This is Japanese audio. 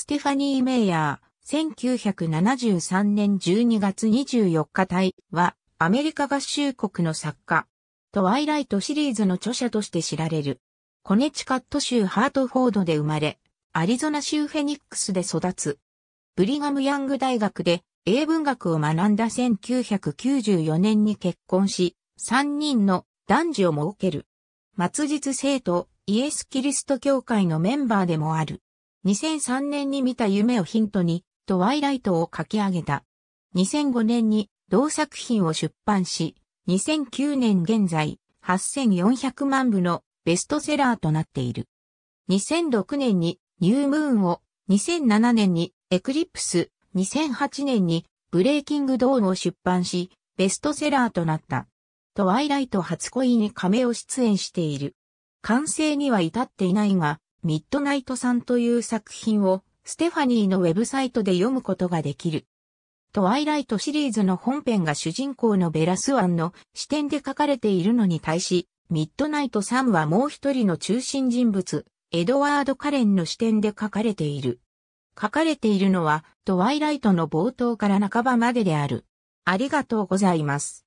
ステファニー・メイヤー、1973年12月24日隊は、アメリカ合衆国の作家、トワイライトシリーズの著者として知られる。コネチカット州ハートフォードで生まれ、アリゾナ州フェニックスで育つ。ブリガム・ヤング大学で英文学を学んだ1994年に結婚し、3人の男児を設ける。末日生徒イエス・キリスト教会のメンバーでもある。2003年に見た夢をヒントに、トワイライトを書き上げた。2005年に同作品を出版し、2009年現在、8400万部のベストセラーとなっている。2006年にニュームーンを、2007年にエクリプス、2008年にブレイキングドーンを出版し、ベストセラーとなった。トワイライト初恋に亀を出演している。完成には至っていないが、ミッドナイトさんという作品をステファニーのウェブサイトで読むことができる。トワイライトシリーズの本編が主人公のベラスワンの視点で書かれているのに対し、ミッドナイトさんはもう一人の中心人物、エドワード・カレンの視点で書かれている。書かれているのは、トワイライトの冒頭から半ばまでである。ありがとうございます。